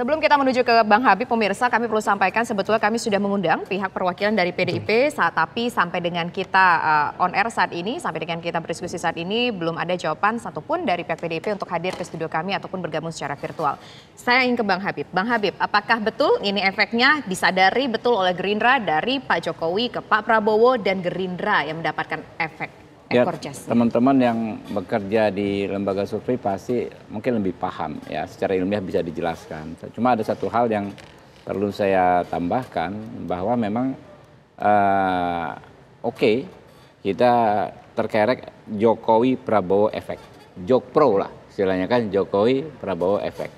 Sebelum kita menuju ke Bang Habib, pemirsa kami perlu sampaikan sebetulnya kami sudah mengundang pihak perwakilan dari PDIP saat tapi sampai dengan kita uh, on air saat ini, sampai dengan kita berdiskusi saat ini belum ada jawaban satupun dari pihak PDIP untuk hadir ke studio kami ataupun bergabung secara virtual. Saya ingin ke Bang Habib. Bang Habib, apakah betul ini efeknya disadari betul oleh Gerindra dari Pak Jokowi ke Pak Prabowo dan Gerindra yang mendapatkan efek Ya, ekor ya, jas. Teman-teman yang bekerja di lembaga survei pasti mungkin lebih paham ya secara ilmiah bisa dijelaskan. Cuma ada satu hal yang perlu saya tambahkan bahwa memang uh, oke okay, kita terkerek Jokowi Prabowo efek. Jokpro lah istilahnya kan Jokowi Prabowo efek.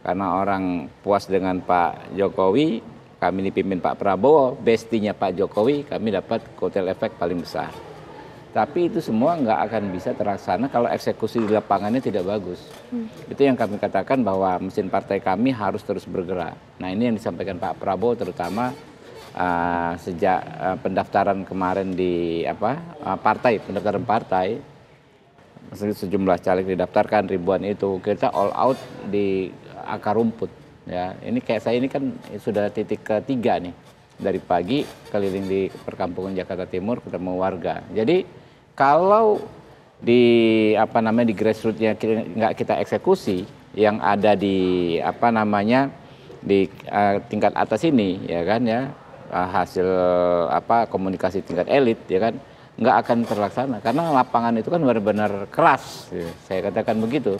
Karena orang puas dengan Pak Jokowi, kami dipimpin Pak Prabowo, bestinya Pak Jokowi, kami dapat kotel efek paling besar. Tapi itu semua nggak akan bisa terlaksana kalau eksekusi di lapangannya tidak bagus. Hmm. Itu yang kami katakan bahwa mesin partai kami harus terus bergerak. Nah ini yang disampaikan Pak Prabowo terutama uh, sejak uh, pendaftaran kemarin di apa uh, partai pendaftaran partai sejumlah caleg didaftarkan ribuan itu kita all out di akar rumput ya ini kayak saya ini kan sudah titik ketiga nih dari pagi keliling di perkampungan Jakarta Timur ketemu warga jadi kalau di apa namanya di grassrootsnya nggak kita eksekusi, yang ada di apa namanya di uh, tingkat atas ini, ya kan ya uh, hasil apa komunikasi tingkat elit, ya kan nggak akan terlaksana karena lapangan itu kan benar-benar keras. Ya. Saya katakan begitu.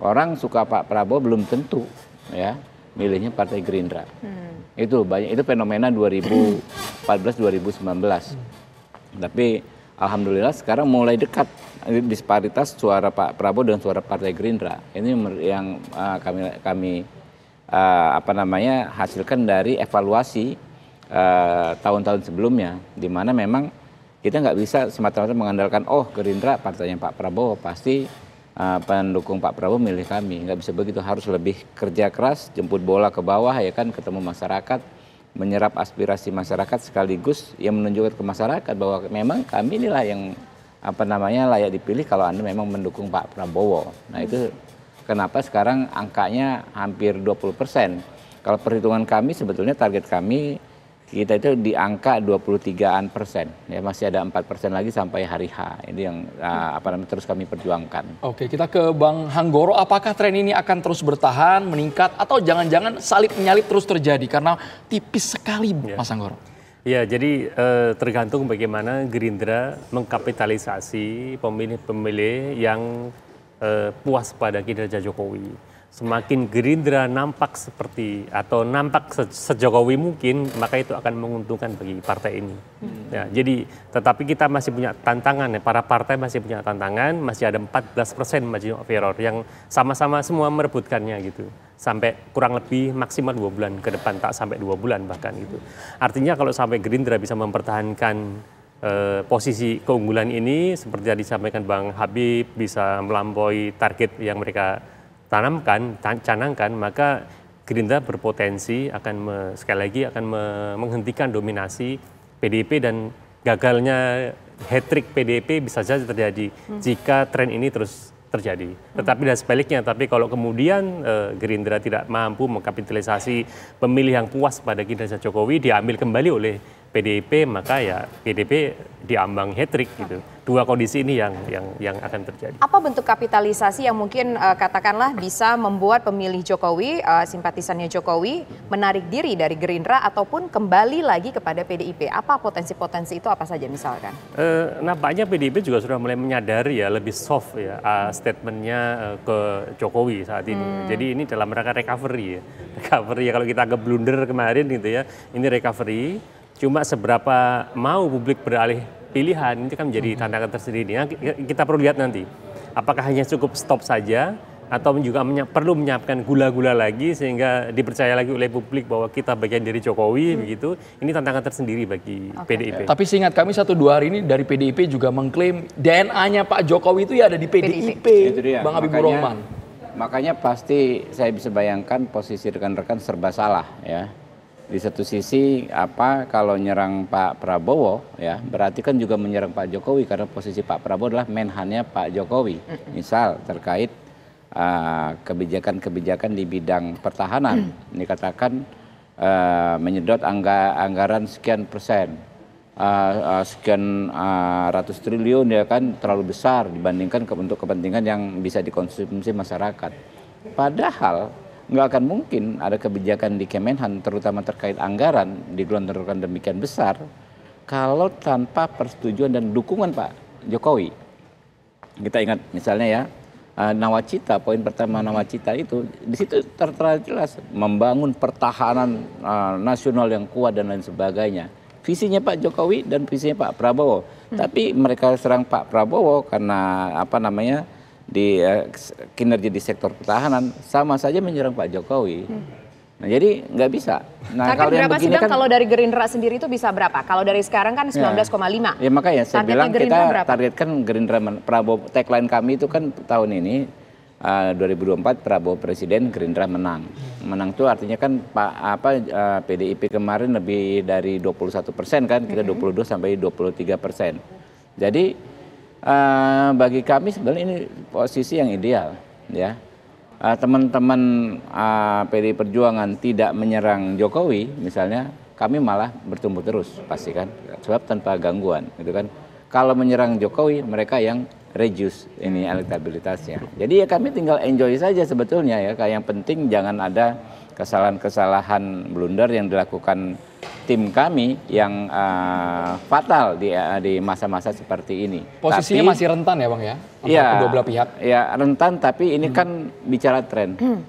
Orang suka Pak Prabowo belum tentu, ya milihnya Partai Gerindra. Hmm. Itu banyak itu fenomena 2014 2019. Hmm. Tapi Alhamdulillah sekarang mulai dekat disparitas suara Pak Prabowo dengan suara Partai Gerindra. Ini yang uh, kami kami uh, apa namanya hasilkan dari evaluasi eh, tahun-tahun uh, sebelumnya, di mana memang kita nggak bisa semata-mata mengandalkan oh Gerindra partainya Pak Prabowo pasti uh, pendukung Pak Prabowo milih kami. Nggak bisa begitu, harus lebih kerja keras, jemput bola ke bawah ya kan, ketemu masyarakat menyerap aspirasi masyarakat sekaligus yang menunjukkan ke masyarakat bahwa memang kami inilah yang apa namanya layak dipilih kalau Anda memang mendukung Pak Prabowo. Nah, itu kenapa sekarang angkanya hampir 20%. Kalau perhitungan kami sebetulnya target kami kita itu di angka 23-an persen. Ya, masih ada 4 persen lagi sampai hari H. Ini yang uh, apa namanya terus kami perjuangkan. Oke, kita ke Bang Hanggoro. Apakah tren ini akan terus bertahan, meningkat, atau jangan-jangan salib menyalip terus terjadi karena tipis sekali, ya. Mas Hanggoro? Ya, jadi eh, tergantung bagaimana Gerindra mengkapitalisasi pemilih-pemilih yang eh, puas pada kinerja Jokowi semakin Gerindra nampak seperti atau nampak se sejokowi mungkin, maka itu akan menguntungkan bagi partai ini. Ya, jadi tetapi kita masih punya tantangan ya, para partai masih punya tantangan, masih ada 14 persen margin of error yang sama-sama semua merebutkannya gitu. Sampai kurang lebih maksimal dua bulan ke depan, tak sampai dua bulan bahkan gitu. Artinya kalau sampai Gerindra bisa mempertahankan eh, posisi keunggulan ini, seperti yang disampaikan Bang Habib, bisa melampaui target yang mereka tanamkan, canangkan, maka Gerindra berpotensi akan sekali lagi akan me, menghentikan dominasi PDIP dan gagalnya hat trick PDIP bisa saja terjadi hmm. jika tren ini terus terjadi. Hmm. Tetapi dan sebaliknya, tapi kalau kemudian e, Gerindra tidak mampu mengkapitalisasi pemilih yang puas pada kinerja Jokowi diambil kembali oleh PDIP maka ya PDIP diambang hat-trick gitu. Dua kondisi ini yang yang yang akan terjadi. Apa bentuk kapitalisasi yang mungkin uh, katakanlah bisa membuat pemilih Jokowi, uh, simpatisannya Jokowi menarik diri dari Gerindra ataupun kembali lagi kepada PDIP? Apa potensi-potensi itu apa saja misalkan? Uh, eh, nampaknya PDIP juga sudah mulai menyadari ya lebih soft ya uh, statementnya uh, ke Jokowi saat ini. Hmm. Jadi ini dalam rangka recovery ya. Recovery ya kalau kita agak blunder kemarin gitu ya. Ini recovery Cuma seberapa mau publik beralih pilihan itu kan menjadi mm-hmm. tantangan tersendiri. Nah, kita perlu lihat nanti apakah hanya cukup stop saja atau juga menya perlu menyiapkan gula-gula lagi sehingga dipercaya lagi oleh publik bahwa kita bagian dari Jokowi hmm. begitu. Ini tantangan tersendiri bagi okay. PDIP. Tapi seingat kami satu dua hari ini dari PDIP juga mengklaim DNA-nya Pak Jokowi itu ya ada di PDIP, PDIP. Bang Habibur Rahman. Makanya pasti saya bisa bayangkan posisi rekan-rekan serba salah ya di satu sisi apa kalau nyerang Pak Prabowo ya berarti kan juga menyerang Pak Jokowi karena posisi Pak Prabowo adalah menhannya Pak Jokowi misal terkait ah, kebijakan-kebijakan uh, di bidang pertahanan dikatakan uh, ah, menyedot angga, anggaran sekian persen uh, uh, sekian uh, ratus triliun ya kan terlalu besar dibandingkan ke, untuk kepentingan yang bisa dikonsumsi masyarakat padahal nggak akan mungkin ada kebijakan di Kemenhan terutama terkait anggaran digelontorkan demikian besar kalau tanpa persetujuan dan dukungan Pak Jokowi. Kita ingat misalnya ya eh, Nawacita, poin pertama Nawacita itu di situ tertera jelas membangun pertahanan eh, nasional yang kuat dan lain sebagainya. Visinya Pak Jokowi dan visinya Pak Prabowo. Hmm. Tapi mereka serang Pak Prabowo karena apa namanya? di uh, kinerja di sektor pertahanan sama saja menyerang Pak Jokowi. Hmm. Nah, jadi nggak bisa. Nah, kalau berapa yang kan, kalau dari Gerindra sendiri itu bisa berapa? Kalau dari sekarang kan 19,5. Ya, ya makanya saya Targetnya bilang Gerindra kita berapa? targetkan Gerindra Prabowo tagline kami itu kan tahun ini eh, uh, 2024 Prabowo presiden Gerindra menang. Menang itu artinya kan Pak apa uh, eh, PDIP kemarin lebih dari 21 persen kan kita mm -hmm. 22 sampai 23 persen. Jadi Eh, bagi kami sebenarnya ini posisi yang ideal ya eh, teman-teman uh, uh, eh, PD Perjuangan tidak menyerang Jokowi misalnya kami malah bertumbuh terus pasti kan sebab tanpa gangguan gitu kan kalau menyerang Jokowi mereka yang reduce ini elektabilitasnya jadi ya kami tinggal enjoy saja sebetulnya ya kayak yang penting jangan ada kesalahan-kesalahan blunder yang dilakukan tim kami yang uh, fatal di uh, masa-masa seperti ini. Posisinya tapi, masih rentan ya bang ya? Iya. Kedua belah pihak. Iya rentan tapi ini hmm. kan bicara tren. Hmm.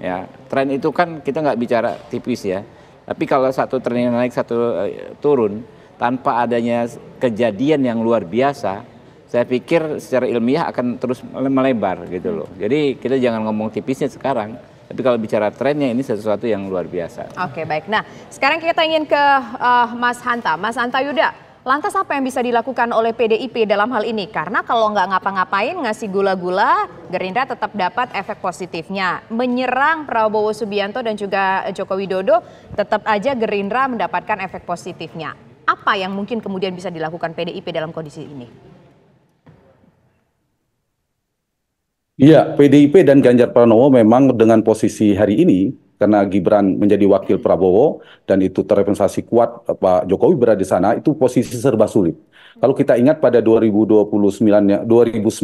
Ya tren itu kan kita nggak bicara tipis ya. Tapi kalau satu yang naik satu uh, turun tanpa adanya kejadian yang luar biasa, saya pikir secara ilmiah akan terus melebar gitu loh. Hmm. Jadi kita jangan ngomong tipisnya sekarang tapi kalau bicara trennya ini sesuatu yang luar biasa. Oke, okay, baik. Nah, sekarang kita ingin ke uh, Mas Hanta. Mas Hanta Yuda, Lantas apa yang bisa dilakukan oleh PDIP dalam hal ini? Karena kalau nggak ngapa-ngapain ngasih gula-gula, Gerindra tetap dapat efek positifnya. Menyerang Prabowo Subianto dan juga Joko Widodo, tetap aja Gerindra mendapatkan efek positifnya. Apa yang mungkin kemudian bisa dilakukan PDIP dalam kondisi ini? Gitu. Iya, PDIP dan Ganjar Pranowo memang dengan posisi hari ini karena Gibran menjadi wakil Prabowo dan itu terrepresentasi kuat eh, Pak Jokowi berada di sana itu posisi serba sulit. Kalau kita ingat pada 2029 2009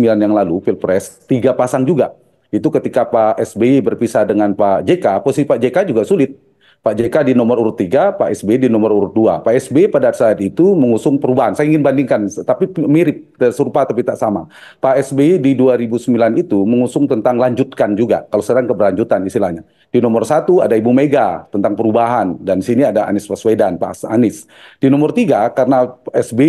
ya, yang lalu Pilpres tiga pasang juga. Itu ketika Pak SBY berpisah dengan Pak JK, posisi Pak JK juga sulit Pak JK di nomor urut 3, Pak SB di nomor urut 2. Pak SB pada saat itu mengusung perubahan. Saya ingin bandingkan, tapi mirip, eh, serupa tapi tak sama. Pak SB di 2009 itu mengusung tentang lanjutkan juga, kalau serang keberlanjutan istilahnya. Di nomor satu ada Ibu Mega tentang perubahan, dan sini ada Anies Baswedan, Pak Anies. Di nomor tiga karena SB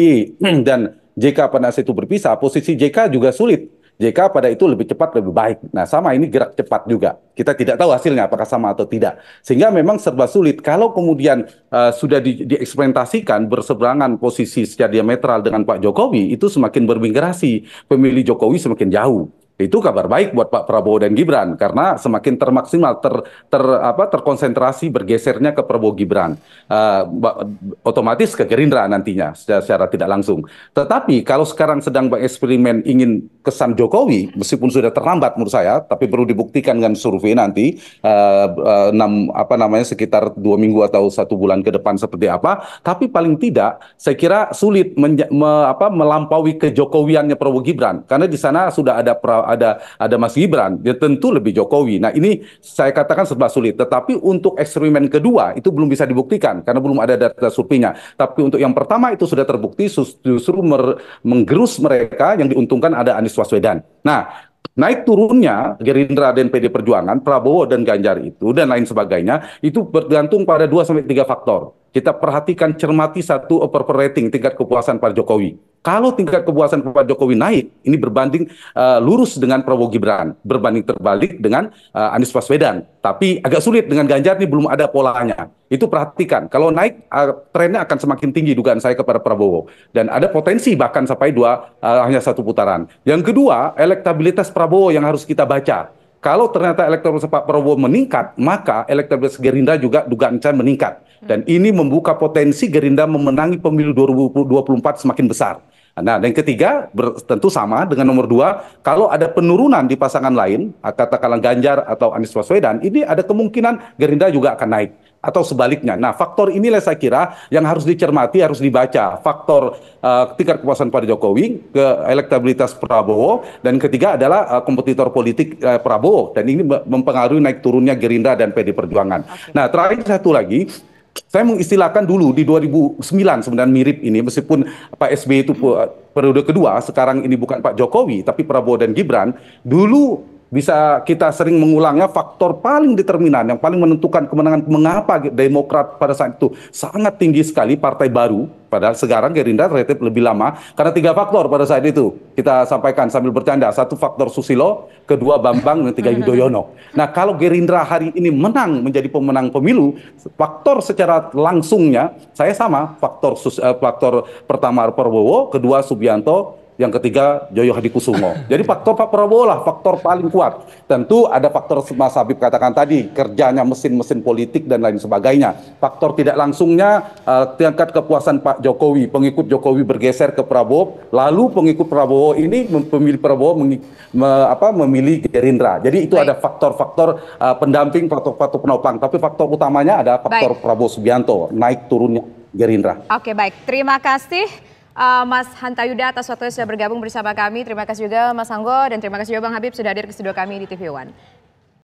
dan JK pada saat itu berpisah, posisi JK juga sulit JK pada itu lebih cepat lebih baik. Nah, sama ini gerak cepat juga. Kita tidak tahu hasilnya apakah sama atau tidak. Sehingga memang serba sulit kalau kemudian uh, sudah di, dieksperimentasikan berseberangan posisi secara diametral dengan Pak Jokowi itu semakin bermigrasi pemilih Jokowi semakin jauh itu kabar baik buat Pak Prabowo dan Gibran karena semakin termaksimal ter, ter apa terkonsentrasi bergesernya ke Prabowo Gibran uh, otomatis ke Gerindra nantinya secara, secara tidak langsung. Tetapi kalau sekarang sedang bereksperimen ingin kesan Jokowi meskipun sudah terlambat menurut saya tapi perlu dibuktikan dengan survei nanti uh, uh, enam apa namanya sekitar dua minggu atau satu bulan ke depan seperti apa. Tapi paling tidak saya kira sulit me, apa, melampaui kejokowiannya Prabowo Gibran karena di sana sudah ada pra ada ada Mas Gibran, dia tentu lebih Jokowi. Nah ini saya katakan serba sulit. Tetapi untuk eksperimen kedua itu belum bisa dibuktikan karena belum ada data surveinya. Tapi untuk yang pertama itu sudah terbukti justru mer menggerus mereka yang diuntungkan ada Anies Waswedan. Nah naik turunnya Gerindra dan PD Perjuangan, Prabowo dan Ganjar itu dan lain sebagainya itu bergantung pada 2 sampai tiga faktor kita perhatikan cermati satu approval rating tingkat kepuasan Pak Jokowi. Kalau tingkat kepuasan Pak Jokowi naik, ini berbanding uh, lurus dengan Prabowo Gibran, berbanding terbalik dengan uh, Anies Baswedan. Tapi agak sulit dengan Ganjar ini belum ada polanya. Itu perhatikan. Kalau naik uh, trennya akan semakin tinggi dugaan saya kepada Prabowo dan ada potensi bahkan sampai dua uh, hanya satu putaran. Yang kedua, elektabilitas Prabowo yang harus kita baca. Kalau ternyata elektabilitas Pak Prabowo meningkat, maka elektabilitas Gerindra juga dugaan saya meningkat. Hmm. Dan ini membuka potensi Gerindra memenangi pemilu 2024 semakin besar. Nah, dan yang ketiga tentu sama dengan nomor dua, kalau ada penurunan di pasangan lain, katakanlah Ganjar atau Anies Baswedan, ini ada kemungkinan Gerindra juga akan naik atau sebaliknya. Nah, faktor inilah saya kira yang harus dicermati, harus dibaca. Faktor uh, tingkat kepuasan pada Jokowi, ke elektabilitas Prabowo, dan ketiga adalah uh, kompetitor politik uh, Prabowo. Dan ini mempengaruhi naik turunnya Gerindra dan PD Perjuangan. Okay. Nah, terakhir satu lagi, saya mengistilahkan dulu di 2009 sebenarnya mirip ini meskipun Pak SBY itu periode kedua sekarang ini bukan Pak Jokowi tapi Prabowo dan Gibran dulu bisa kita sering mengulangnya faktor paling determinan yang paling menentukan kemenangan mengapa Demokrat pada saat itu sangat tinggi sekali partai baru padahal sekarang Gerindra relatif lebih lama karena tiga faktor pada saat itu kita sampaikan sambil bercanda satu faktor Susilo kedua Bambang dan tiga Yudhoyono nah kalau Gerindra hari ini menang menjadi pemenang pemilu faktor secara langsungnya saya sama faktor eh, faktor pertama Prabowo kedua Subianto yang ketiga Joyo Hadi Kusumo. Jadi faktor Pak Prabowo lah faktor paling kuat. Tentu ada faktor Mas Habib katakan tadi kerjanya mesin-mesin politik dan lain sebagainya. Faktor tidak langsungnya uh, tingkat kepuasan Pak Jokowi, pengikut Jokowi bergeser ke Prabowo, lalu pengikut Prabowo ini memilih Prabowo me, apa, memilih Gerindra. Jadi itu Baik. ada faktor-faktor uh, pendamping, faktor-faktor penopang. Tapi faktor utamanya ada faktor Baik. Prabowo Subianto naik turunnya Gerindra. Oke baik, terima kasih uh, Mas Hanta Yuda atas waktunya sudah bergabung bersama kami. Terima kasih juga Mas Anggo dan terima kasih juga Bang Habib sudah hadir ke studio kami di TV One.